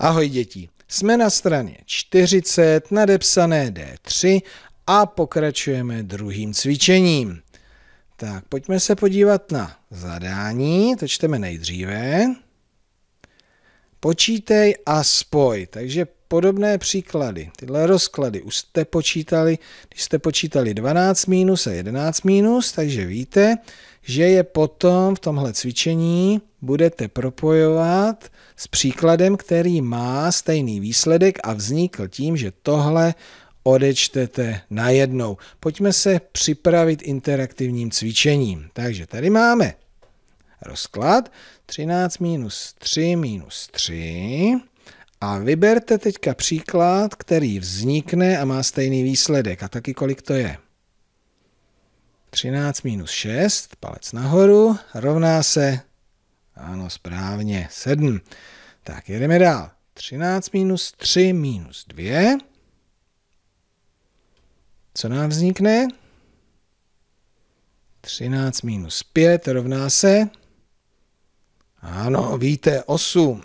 Ahoj děti, jsme na straně 40, nadepsané D3 a pokračujeme druhým cvičením. Tak, pojďme se podívat na zadání, to čteme nejdříve. Počítej a spoj, takže podobné příklady. Tyhle rozklady už jste počítali, když jste počítali 12 minus a 11 minus, takže víte, že je potom v tomhle cvičení budete propojovat s příkladem, který má stejný výsledek a vznikl tím, že tohle odečtete najednou. Pojďme se připravit interaktivním cvičením. Takže tady máme rozklad 13 minus 3 minus 3 a vyberte teďka příklad, který vznikne a má stejný výsledek. A taky kolik to je? 13 minus 6, palec nahoru, rovná se, ano, správně, 7. Tak, jedeme dál. 13 minus 3 minus 2. Co nám vznikne? 13 minus 5 rovná se? Ano, víte, 8.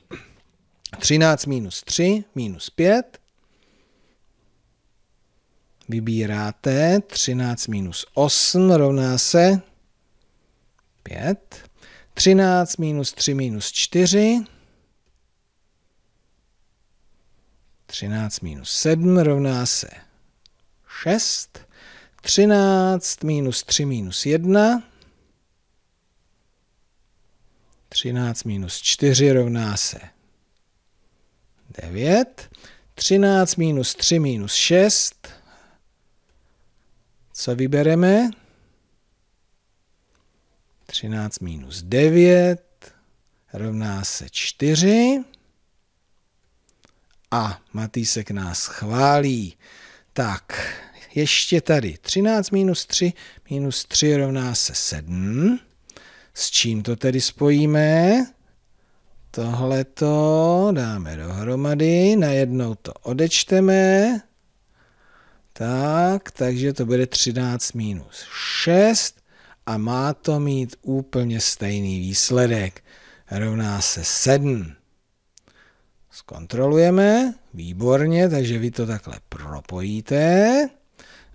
13 minus 3 minus 5 vybíráte 13 minus 8 rovná se 5. 13 minus 3 minus 4. 13 minus 7 rovná se 6. 13 minus 3 minus 1. 13 minus 4 rovná se 9. 13 minus 3 minus 6 co vybereme? 13 minus 9 rovná se 4 a Matýsek nás chválí. Tak, ještě tady 13 minus 3 minus 3 rovná se 7. S čím to tedy spojíme? Tohle to dáme dohromady, najednou to odečteme tak, takže to bude 13 minus 6 a má to mít úplně stejný výsledek. Rovná se 7. Zkontrolujeme, výborně, takže vy to takhle propojíte.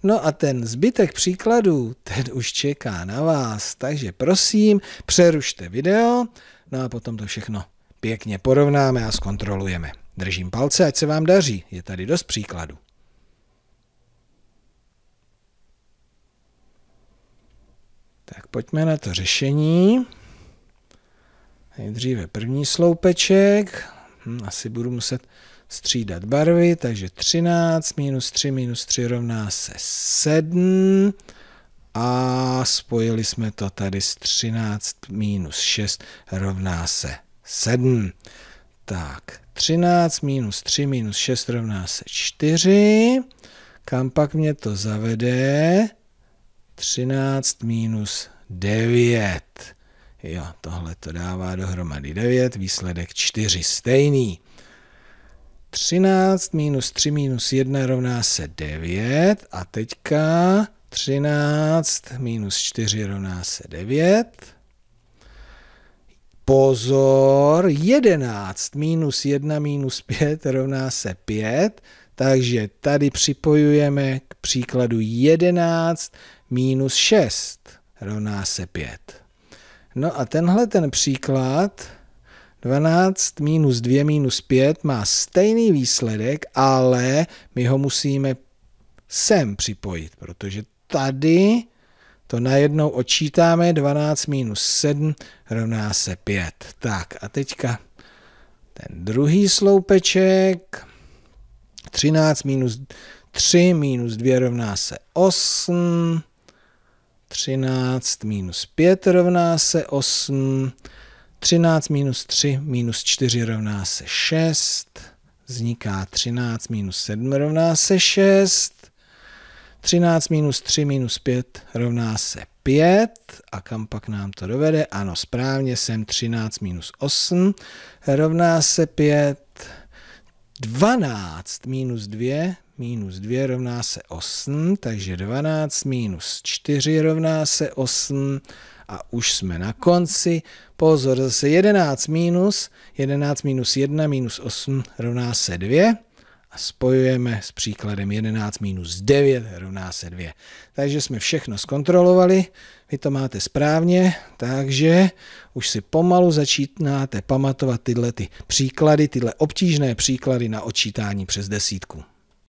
No a ten zbytek příkladů, ten už čeká na vás, takže prosím, přerušte video, no a potom to všechno pěkně porovnáme a zkontrolujeme. Držím palce, ať se vám daří, je tady dost příkladů. pojďme na to řešení. Nejdříve první sloupeček. Hm, asi budu muset střídat barvy, takže 13 minus 3 minus 3 rovná se 7. A spojili jsme to tady s 13 minus 6 rovná se 7. Tak, 13 minus 3 minus 6 rovná se 4. Kam pak mě to zavede? 13 minus 9. Jo, tohle to dává dohromady 9, výsledek 4 stejný. 13 minus 3 minus 1 rovná se 9 a teďka 13 minus 4 rovná se 9. Pozor, 11 minus 1 minus 5 rovná se 5, takže tady připojujeme k příkladu 11 minus 6 rovná se 5. No a tenhle ten příklad 12 minus 2 minus 5 má stejný výsledek, ale my ho musíme sem připojit, protože tady to najednou odčítáme, 12 minus 7 rovná se 5. Tak a teďka ten druhý sloupeček, 13 minus 3 minus 2 rovná se 8, 13 minus 5 rovná se 8. 13 minus 3 minus 4 rovná se 6. Vzniká 13 minus 7 rovná se 6. 13 minus 3 minus 5 rovná se 5. A kam pak nám to dovede? Ano, správně jsem 13 minus 8 rovná se 5. 12 minus 2 minus 2 rovná se 8, takže 12 minus 4 rovná se 8 a už jsme na konci. Pozor, zase 11 minus, 11 minus 1 minus 8 rovná se 2 a spojujeme s příkladem 11 minus 9 rovná se 2. Takže jsme všechno zkontrolovali, vy to máte správně, takže už si pomalu začínáte pamatovat tyhle ty příklady, tyhle obtížné příklady na odčítání přes desítku.